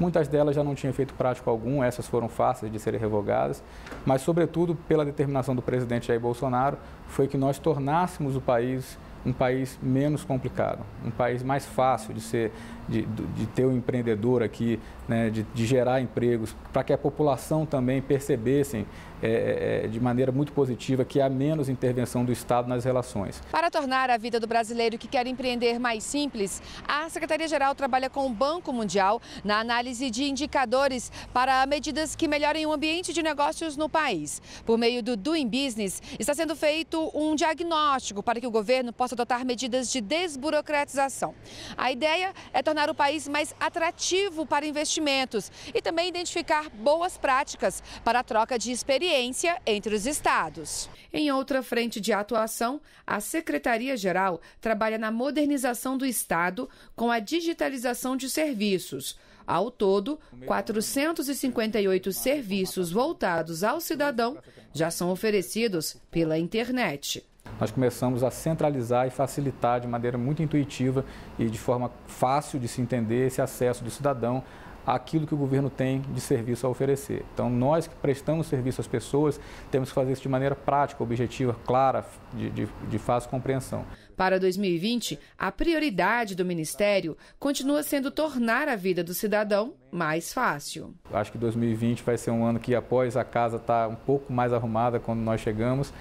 Muitas delas já não tinham efeito prático algum, essas foram fáceis de serem revogadas, mas, sobretudo, pela determinação do presidente Jair Bolsonaro, foi que nós tornássemos o país um país menos complicado, um país mais fácil de ser de, de ter o um empreendedor aqui, né, de, de, gerar empregos, para que a população também percebessem é, é, é, de maneira muito positiva que há menos intervenção do Estado nas relações. Para tornar a vida do brasileiro que quer empreender mais simples, a Secretaria-Geral trabalha com o Banco Mundial na análise de indicadores para medidas que melhorem o ambiente de negócios no país. Por meio do Doing Business, está sendo feito um diagnóstico para que o governo possa adotar medidas de desburocratização. A ideia é tornar tornar o país mais atrativo para investimentos e também identificar boas práticas para a troca de experiência entre os estados. Em outra frente de atuação, a Secretaria-Geral trabalha na modernização do Estado com a digitalização de serviços. Ao todo, 458 serviços voltados ao cidadão já são oferecidos pela internet nós começamos a centralizar e facilitar de maneira muito intuitiva e de forma fácil de se entender esse acesso do cidadão àquilo que o governo tem de serviço a oferecer. Então, nós que prestamos serviço às pessoas, temos que fazer isso de maneira prática, objetiva, clara, de, de, de fácil compreensão. Para 2020, a prioridade do Ministério continua sendo tornar a vida do cidadão mais fácil. Acho que 2020 vai ser um ano que, após a casa estar tá um pouco mais arrumada quando nós chegamos,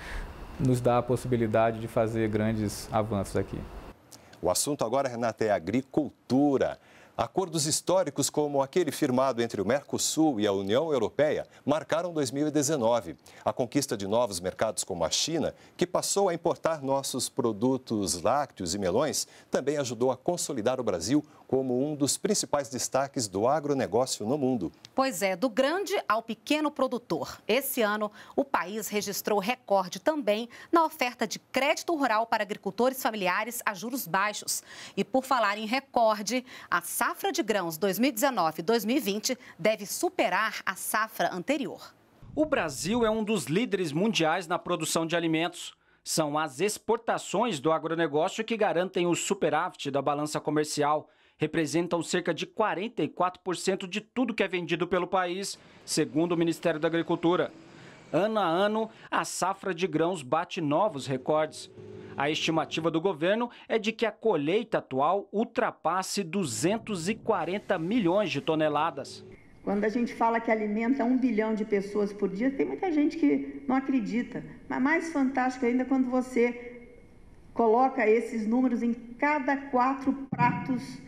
nos dá a possibilidade de fazer grandes avanços aqui. O assunto agora, Renata, é agricultura. Acordos históricos como aquele firmado entre o Mercosul e a União Europeia marcaram 2019. A conquista de novos mercados como a China, que passou a importar nossos produtos lácteos e melões, também ajudou a consolidar o Brasil como um dos principais destaques do agronegócio no mundo. Pois é, do grande ao pequeno produtor. Esse ano, o país registrou recorde também na oferta de crédito rural para agricultores familiares a juros baixos. E por falar em recorde, a safra de grãos 2019-2020 deve superar a safra anterior. O Brasil é um dos líderes mundiais na produção de alimentos. São as exportações do agronegócio que garantem o superávit da balança comercial representam cerca de 44% de tudo que é vendido pelo país, segundo o Ministério da Agricultura. Ano a ano, a safra de grãos bate novos recordes. A estimativa do governo é de que a colheita atual ultrapasse 240 milhões de toneladas. Quando a gente fala que alimenta um bilhão de pessoas por dia, tem muita gente que não acredita. Mas mais fantástico ainda é quando você coloca esses números em cada quatro pratos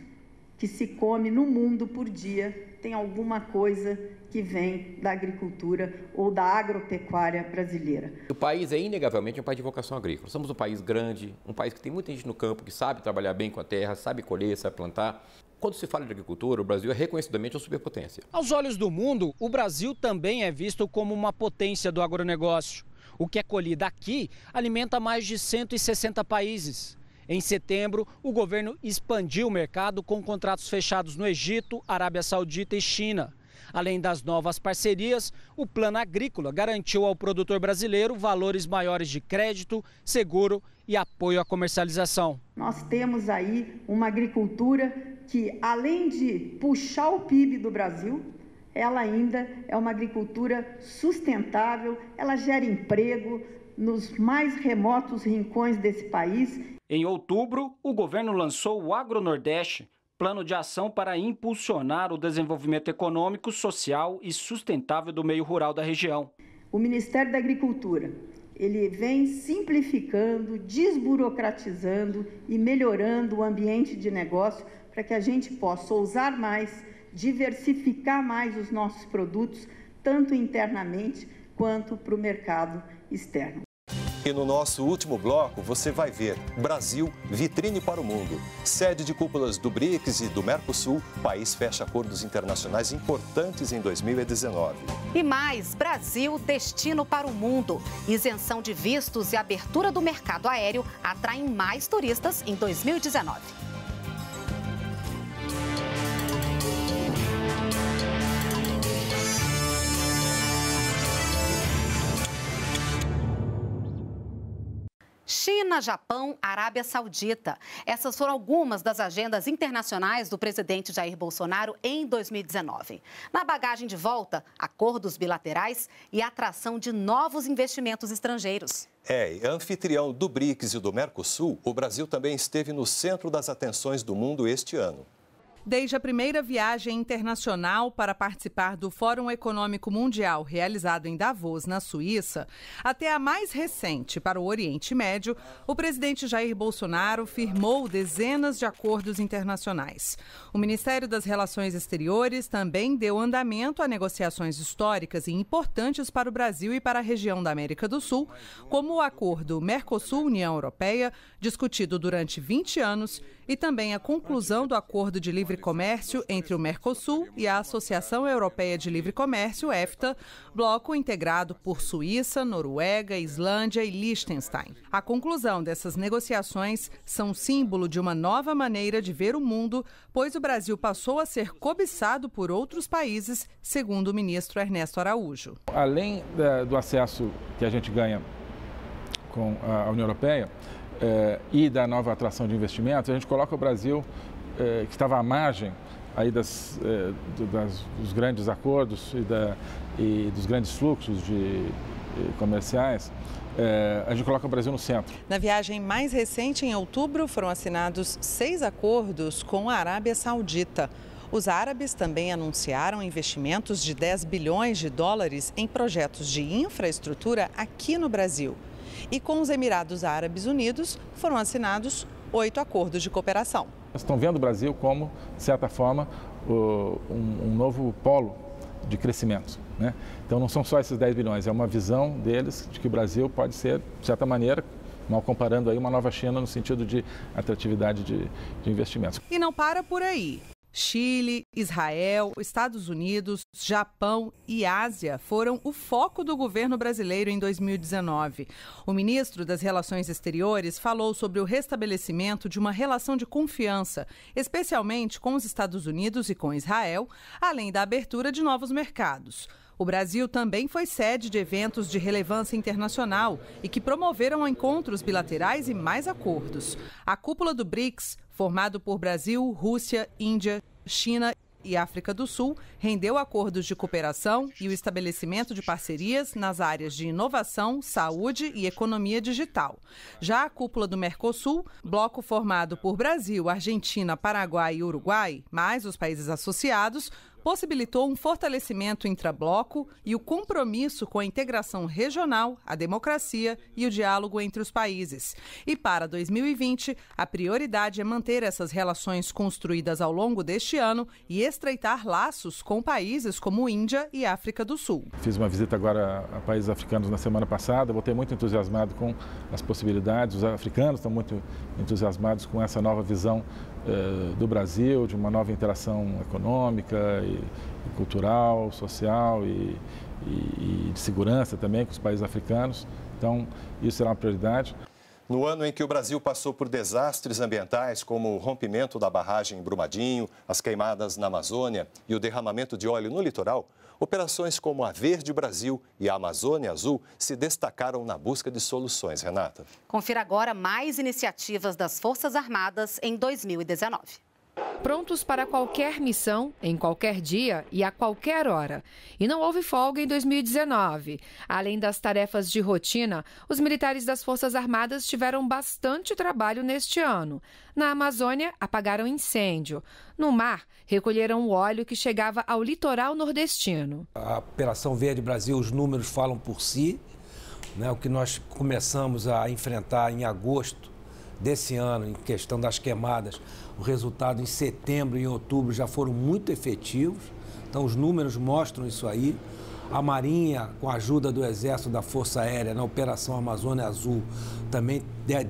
que se come no mundo por dia tem alguma coisa que vem da agricultura ou da agropecuária brasileira. O país é inegavelmente um país de vocação agrícola. Somos um país grande, um país que tem muita gente no campo que sabe trabalhar bem com a terra, sabe colher, sabe plantar. Quando se fala de agricultura, o Brasil é reconhecidamente uma superpotência. Aos olhos do mundo, o Brasil também é visto como uma potência do agronegócio. O que é colhido aqui alimenta mais de 160 países. Em setembro, o governo expandiu o mercado com contratos fechados no Egito, Arábia Saudita e China. Além das novas parcerias, o Plano Agrícola garantiu ao produtor brasileiro valores maiores de crédito, seguro e apoio à comercialização. Nós temos aí uma agricultura que, além de puxar o PIB do Brasil, ela ainda é uma agricultura sustentável, ela gera emprego, nos mais remotos rincões desse país. Em outubro, o governo lançou o AgroNordeste, plano de ação para impulsionar o desenvolvimento econômico, social e sustentável do meio rural da região. O Ministério da Agricultura, ele vem simplificando, desburocratizando e melhorando o ambiente de negócio para que a gente possa ousar mais, diversificar mais os nossos produtos, tanto internamente quanto para o mercado externo. E no nosso último bloco você vai ver Brasil, vitrine para o mundo. Sede de cúpulas do BRICS e do Mercosul, país fecha acordos internacionais importantes em 2019. E mais, Brasil, destino para o mundo. Isenção de vistos e abertura do mercado aéreo atraem mais turistas em 2019. China, Japão, Arábia Saudita. Essas foram algumas das agendas internacionais do presidente Jair Bolsonaro em 2019. Na bagagem de volta, acordos bilaterais e atração de novos investimentos estrangeiros. É, anfitrião do BRICS e do Mercosul, o Brasil também esteve no centro das atenções do mundo este ano. Desde a primeira viagem internacional para participar do Fórum Econômico Mundial realizado em Davos, na Suíça, até a mais recente para o Oriente Médio, o presidente Jair Bolsonaro firmou dezenas de acordos internacionais. O Ministério das Relações Exteriores também deu andamento a negociações históricas e importantes para o Brasil e para a região da América do Sul, como o acordo Mercosul-União Europeia, discutido durante 20 anos, e também a conclusão do acordo de livre Livre Comércio entre o Mercosul e a Associação Europeia de Livre Comércio, EFTA, bloco integrado por Suíça, Noruega, Islândia e Liechtenstein. A conclusão dessas negociações são símbolo de uma nova maneira de ver o mundo, pois o Brasil passou a ser cobiçado por outros países, segundo o ministro Ernesto Araújo. Além do acesso que a gente ganha com a União Europeia, eh, e da nova atração de investimentos, a gente coloca o Brasil eh, que estava à margem aí das, eh, das, dos grandes acordos e, da, e dos grandes fluxos de, eh, comerciais, é, a gente coloca o Brasil no centro. Na viagem mais recente, em outubro, foram assinados seis acordos com a Arábia Saudita. Os árabes também anunciaram investimentos de 10 bilhões de dólares em projetos de infraestrutura aqui no Brasil. E com os Emirados Árabes Unidos foram assinados oito acordos de cooperação estão vendo o Brasil como, de certa forma, um, novo polo de crescimento. Né? Então não são só esses 10 bilhões, é uma visão deles de que o Brasil pode ser, de certa maneira, mal comparando aí uma nova China no sentido de atratividade de, de investimentos. E não para por aí. Chile, Israel, Estados Unidos, Japão e Ásia foram o foco do governo brasileiro em 2019. O ministro das Relações Exteriores falou sobre o restabelecimento de uma relação de confiança, especialmente com os Estados Unidos e com Israel, além da abertura de novos mercados. O Brasil também foi sede de eventos de relevância internacional e que promoveram encontros bilaterais e mais acordos. A cúpula do BRICS formado por Brasil, Rússia, Índia, China e África do Sul, rendeu acordos de cooperação e o estabelecimento de parcerias nas áreas de inovação, saúde e economia digital. Já a cúpula do Mercosul, bloco formado por Brasil, Argentina, Paraguai e Uruguai, mais os países associados, possibilitou um fortalecimento intrabloco e o compromisso com a integração regional, a democracia e o diálogo entre os países. E para 2020, a prioridade é manter essas relações construídas ao longo deste ano e estreitar laços com países como Índia e África do Sul. Fiz uma visita agora a países africanos na semana passada, voltei muito entusiasmado com as possibilidades. Os africanos estão muito entusiasmados com essa nova visão eh, do Brasil, de uma nova interação econômica, e, e cultural, social e, e, de segurança também com os países africanos. Então, isso será uma prioridade. No ano em que o Brasil passou por desastres ambientais, como o rompimento da barragem em Brumadinho, as queimadas na Amazônia e o derramamento de óleo no litoral, Operações como a Verde Brasil e a Amazônia Azul se destacaram na busca de soluções, Renata. Confira agora mais iniciativas das Forças Armadas em 2019. Prontos para qualquer missão, em qualquer dia e a qualquer hora. E não houve folga em 2019. Além das tarefas de rotina, os militares das Forças Armadas tiveram bastante trabalho neste ano. Na Amazônia, apagaram incêndio. No mar, recolheram o óleo que chegava ao litoral nordestino. A Operação Verde Brasil, os números falam por si. Né? O que nós começamos a enfrentar em agosto desse ano, em questão das queimadas, o resultado em setembro e em outubro já foram muito efetivos. Então, os números mostram isso aí. A Marinha, com a ajuda do Exército da Força Aérea na Operação Amazônia Azul, também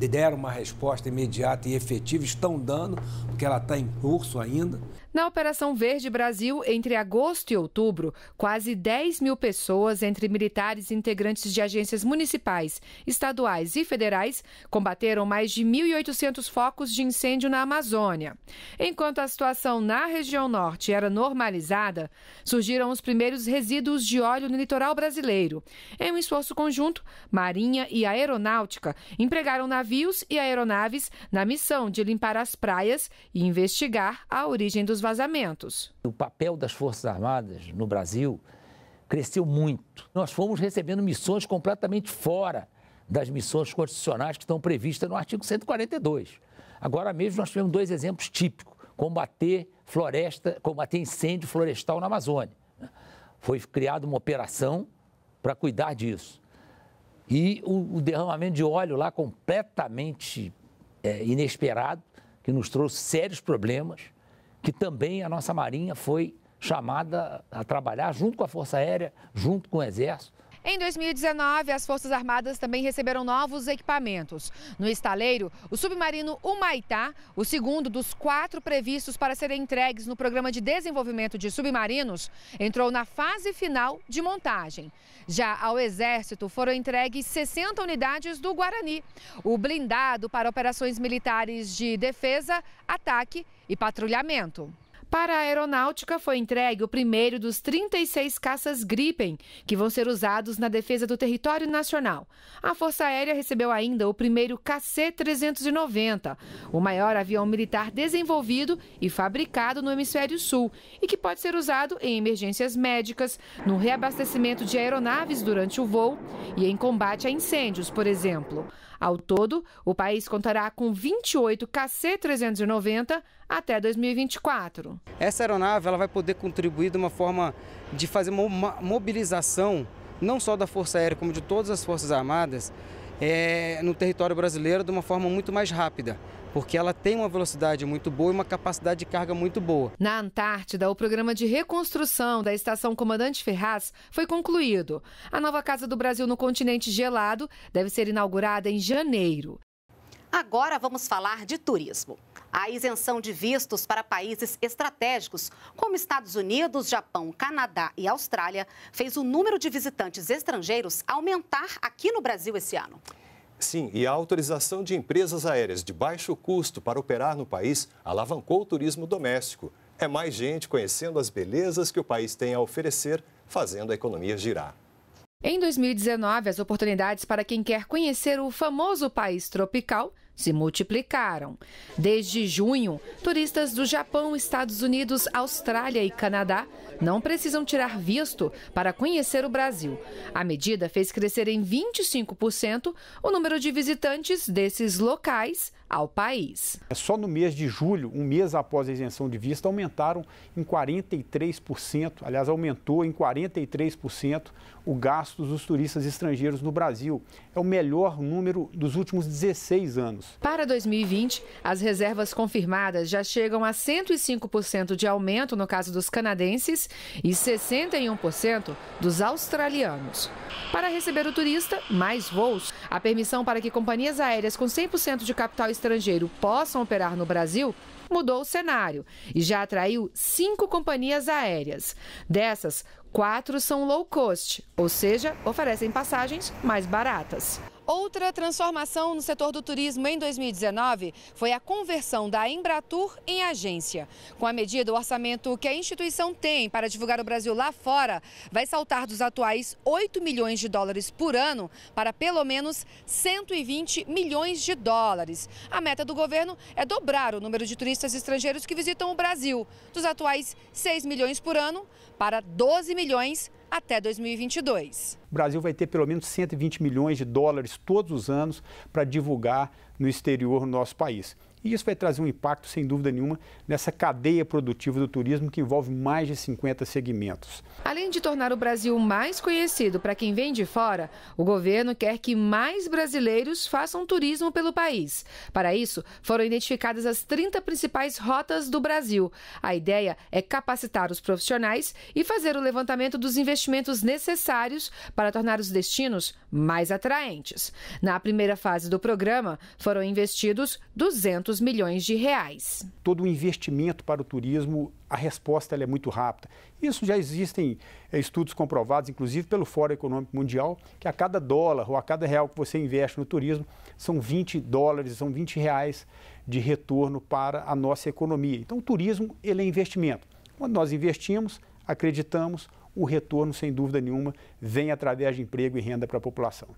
deram uma resposta imediata e efetiva, estão dando, porque ela está em curso ainda. Na Operação Verde Brasil, entre agosto e outubro, quase 10 mil pessoas, entre militares e integrantes de agências municipais, estaduais e federais, combateram mais de 1.800 focos de incêndio na Amazônia. Enquanto a situação na região norte era normalizada, surgiram os primeiros resíduos de óleo no litoral brasileiro. Em um esforço conjunto, Marinha e Aeronáutica empregaram navios e aeronaves na missão de limpar as praias e investigar a origem dos vazamentos. O papel das Forças Armadas no Brasil cresceu muito. Nós fomos recebendo missões completamente fora das missões constitucionais que estão previstas no artigo 142. Agora mesmo nós tivemos dois exemplos típicos: combater floresta, combater incêndio florestal na Amazônia. Foi criada uma operação para cuidar disso e o, o derramamento de óleo lá completamente é, inesperado, que nos trouxe sérios problemas, que também a nossa Marinha foi chamada a trabalhar junto com a Força Aérea, junto com o Exército, em 2019, as Forças Armadas também receberam novos equipamentos. No estaleiro, o submarino Humaitá, o segundo dos quatro previstos para serem entregues no Programa de Desenvolvimento de Submarinos, entrou na fase final de montagem. Já ao Exército foram entregues 60 unidades do Guarani, o blindado para operações militares de defesa, ataque e patrulhamento. Para a aeronáutica, foi entregue o primeiro dos 36 caças Gripen, que vão ser usados na defesa do território nacional. A Força Aérea recebeu ainda o primeiro KC-390, o maior avião militar desenvolvido e fabricado no Hemisfério Sul, e que pode ser usado em emergências médicas, no reabastecimento de aeronaves durante o voo e em combate a incêndios, por exemplo. Ao todo, o país contará com 28 KC-390 até 2024. Essa aeronave ela vai poder contribuir de uma forma de fazer uma mobilização não só da Força Aérea, como de todas as Forças Armadas, é, no território brasileiro de uma forma muito mais rápida porque ela tem uma velocidade muito boa e uma capacidade de carga muito boa. Na Antártida, o programa de reconstrução da Estação Comandante Ferraz foi concluído. A nova Casa do Brasil no continente gelado deve ser inaugurada em janeiro. Agora vamos falar de turismo. A isenção de vistos para países estratégicos, como Estados Unidos, Japão, Canadá e Austrália, fez o número de visitantes estrangeiros aumentar aqui no Brasil esse ano. Sim, e a autorização de empresas aéreas de baixo custo para operar no país alavancou o turismo doméstico. É mais gente conhecendo as belezas que o país tem a oferecer, fazendo a economia girar. Em 2019, as oportunidades para quem quer conhecer o famoso país tropical se multiplicaram. Desde junho, turistas do Japão, Estados Unidos, Austrália e Canadá não precisam tirar visto para conhecer o Brasil. A medida fez crescer em 25% o número de visitantes desses locais ao país. É só no mês de julho, um mês após a isenção de vista, aumentaram em 43%, aliás, aumentou em 43% o gasto dos turistas estrangeiros no Brasil. É o melhor número dos últimos 16 anos. Para 2020, as reservas confirmadas já chegam a 105% de aumento no caso dos canadenses e 61% dos australianos. Para receber o turista, mais voos. A permissão para que companhias aéreas com 100% de capital estrangeiro estrangeiro possam operar no Brasil, mudou o cenário e já atraiu cinco companhias aéreas. Dessas, quatro são low cost, ou seja, oferecem passagens mais baratas. Outra transformação no setor do turismo em 2019 foi a conversão da Embratur em agência. Com a medida, o orçamento que a instituição tem para divulgar o Brasil lá fora vai saltar dos atuais 8 milhões de dólares por ano para pelo menos 120 milhões de dólares. A meta do governo é dobrar o número de turistas estrangeiros que visitam o Brasil, dos atuais 6 milhões por ano para 12 milhões até 2022. O Brasil vai ter pelo menos 120 milhões de dólares todos os anos para divulgar no exterior no nosso país. E isso vai trazer um impacto, sem dúvida nenhuma, nessa cadeia produtiva do turismo que envolve mais de 50 segmentos. Além de tornar o Brasil mais conhecido para quem vem de fora, o governo quer que mais brasileiros façam turismo pelo país. Para isso, foram identificadas as 30 principais rotas do Brasil. A ideia é capacitar os profissionais e fazer o levantamento dos investimentos necessários para tornar os destinos mais atraentes. Na primeira fase do programa, foram investidos 200 200 milhões de reais. Todo o investimento para o turismo, a resposta é muito rápida. Isso já existem eh, estudos comprovados, inclusive pelo Fórum Econômico Mundial, que a cada dólar ou a cada real que você investe no turismo, são 20 dólares, são 20 reais de retorno para a nossa economia. Então, o turismo ele é investimento. Quando nós investimos, acreditamos, o retorno, sem dúvida nenhuma, vem através de emprego e renda para a população.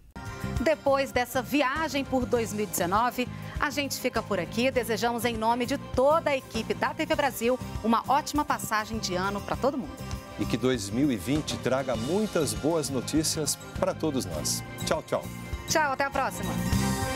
Depois dessa viagem por 2019, a gente fica por aqui. Desejamos, em nome de toda a equipe da TV Brasil, uma ótima passagem de ano para todo mundo. E que 2020 traga muitas boas notícias para todos nós. Tchau, tchau. Tchau, até a próxima.